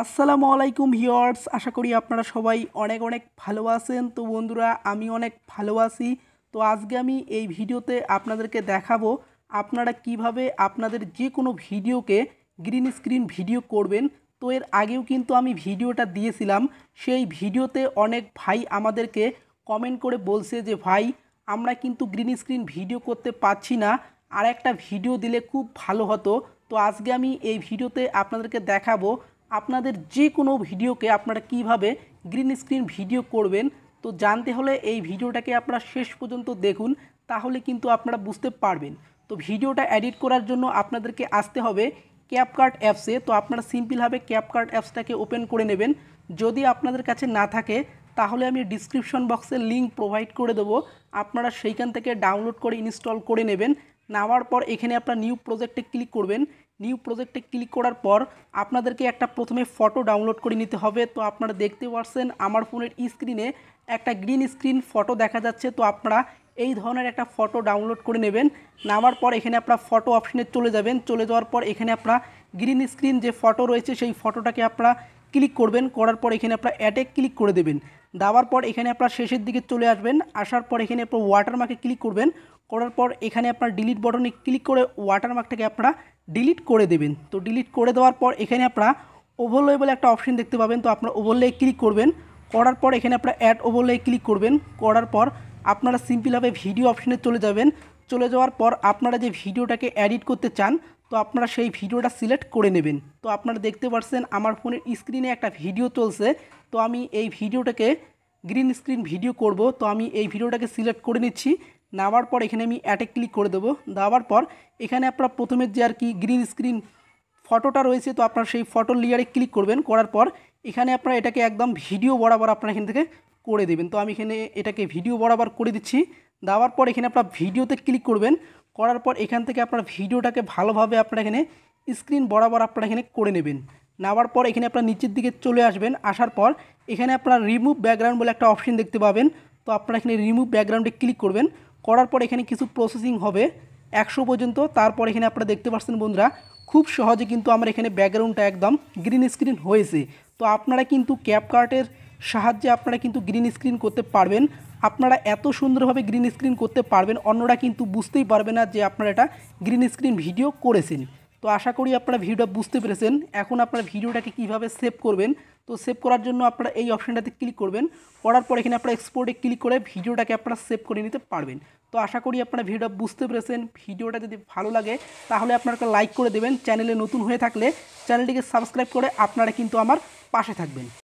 আসসালামু আলাইকুম ভিওয়ার্স আশা করি আপনারা সবাই অনেক অনেক ভালো আছেন তো বন্ধুরা আমি অনেক ভালো আছি তো আজকে আমি এই ভিডিওতে আপনাদেরকে দেখাবো আপনারা কিভাবে আপনাদের যে কোনো ভিডিওকে গ্রিন স্ক্রিন ভিডিও করবেন তো এর আগেও কিন্তু আমি ভিডিওটা দিয়েছিলাম সেই ভিডিওতে অনেক ভাই আমাদেরকে কমেন্ট করে বলছে যে ভাই আমরা কিন্তু গ্রিন স্ক্রিন ভিডিও করতে পারছি না আর একটা ভিডিও দিলে খুব ভালো হতো তো আজকে আমি এই ভিডিওতে আপনাদেরকে দেখাবো আপনাদের যে কোনো ভিডিওকে আপনারা কিভাবে গ্রিন স্ক্রিন ভিডিও করবেন তো জানতে হলে এই ভিডিওটাকে আপনারা শেষ পর্যন্ত দেখুন তাহলে কিন্তু আপনারা বুঝতে পারবেন তো ভিডিওটা এডিট করার জন্য আপনাদেরকে আসতে হবে ক্যাপকার্ট অ্যাপসে তো আপনারা সিম্পলভাবে ক্যাপকার্ট অ্যাপসটাকে ওপেন করে নেবেন যদি আপনাদের কাছে না থাকে তাহলে আমি ডিসক্রিপশন বক্সে লিঙ্ক প্রোভাইড করে দেবো আপনারা সেইখান থেকে ডাউনলোড করে ইনস্টল করে নেবেন নেওয়ার পর এখানে আপনার নিউ প্রজেক্টে ক্লিক করবেন নিউ প্রজেক্টে ক্লিক করার পর আপনাদেরকে একটা প্রথমে ফটো ডাউনলোড করে নিতে হবে তো আপনারা দেখতে পাচ্ছেন আমার ফোনের স্ক্রিনে একটা গ্রিন স্ক্রিন ফটো দেখা যাচ্ছে তো আপনারা এই ধরনের একটা ফটো ডাউনলোড করে নেবেন নামার পর এখানে আপনারা ফটো অপশনে চলে যাবেন চলে যাওয়ার পর এখানে আপনারা গ্রিন স্ক্রিন যে ফটো রয়েছে সেই ফটোটাকে আপনারা ক্লিক করবেন করার পর এখানে আপনারা অ্যাটে ক্লিক করে দেবেন দেওয়ার পর এখানে আপনারা শেষের দিকে চলে আসবেন আসার পর এখানে আপনার ওয়াটারমার্কে ক্লিক করবেন করার পর এখানে আপনার ডিলিট বটনে ক্লিক করে ওয়াটারমার্কটাকে আপনারা ডিলিট করে দেবেন তো ডিলিট করে দেওয়ার পর এখানে আপনারা ওভারলে বলে একটা অপশন দেখতে পাবেন তো আপনারা ওভারলে ক্লিক করবেন করার পর এখানে আপনারা অ্যাড ওভারলে ক্লিক করবেন করার পর আপনারা সিম্পলভাবে ভিডিও অপশনে চলে যাবেন চলে যাওয়ার পর আপনারা যে ভিডিওটাকে এডিট করতে চান তো আপনারা সেই ভিডিওটা সিলেক্ট করে নেবেন তো আপনারা দেখতে পাচ্ছেন আমার ফোনের স্ক্রিনে একটা ভিডিও চলছে তো আমি এই ভিডিওটাকে গ্রিন স্ক্রিন ভিডিও করব তো আমি এই ভিডিওটাকে সিলেক্ট করে নিচ্ছি নামার পর এখানে আমি অ্যাটে ক্লিক করে দেবো দেওয়ার পর এখানে আপনার প্রথমে যে আর কি গ্রিন স্ক্রিন ফটোটা রয়েছে তো আপনার সেই ফটো লেয়ারে ক্লিক করবেন করার পর এখানে আপনার এটাকে একদম ভিডিও বরাবর আপনার এখান থেকে করে দেবেন তো আমি এখানে এটাকে ভিডিও বরাবর করে দিচ্ছি দেওয়ার পর এখানে আপনার ভিডিওতে ক্লিক করবেন করার পর এখান থেকে আপনার ভিডিওটাকে ভালোভাবে আপনার এখানে স্ক্রিন বরাবর আপনার এখানে করে নেবেন নেওয়ার পর এখানে আপনার নিচের দিকে চলে আসবেন আসার পর এখানে আপনার রিমুভ ব্যাকগ্রাউন্ড বলে একটা অপশন দেখতে পাবেন তো আপনারা এখানে রিমুভ ব্যাকগ্রাউন্ডে ক্লিক করবেন করার পর এখানে কিছু প্রসেসিং হবে একশো পর্যন্ত তারপর এখানে আপনারা দেখতে পাচ্ছেন বন্ধুরা খুব সহজে কিন্তু আমার এখানে ব্যাকগ্রাউন্ডটা একদম গ্রিন স্ক্রিন হয়েছে তো আপনারা কিন্তু ক্যাপকার্টের সাহায্যে আপনারা কিন্তু গ্রিন স্ক্রিন করতে পারবেন আপনারা এত সুন্দরভাবে গ্রিন স্ক্রিন করতে পারবেন অন্যরা কিন্তু বুঝতেই পারবে না যে আপনারা এটা গ্রিন স্ক্রিন ভিডিও করেছেন তো আশা করি আপনারা ভিডিওটা বুঝতে পেরেছেন এখন আপনারা ভিডিওটাকে কিভাবে সেভ করবেন তো সেভ করার জন্য আপনারা এই অপশানটাতে ক্লিক করবেন করার পর এখানে আপনারা এক্সপোর্টে ক্লিক করে ভিডিওটাকে আপনারা সেভ করে নিতে পারবেন তো আশা করি আপনারা ভিডিওটা বুঝতে পেরেছেন ভিডিওটা যদি ভালো লাগে তাহলে আপনারা লাইক করে দেবেন চ্যানেলে নতুন হয়ে থাকলে চ্যানেলটিকে সাবস্ক্রাইব করে আপনারা কিন্তু আমার পাশে থাকবেন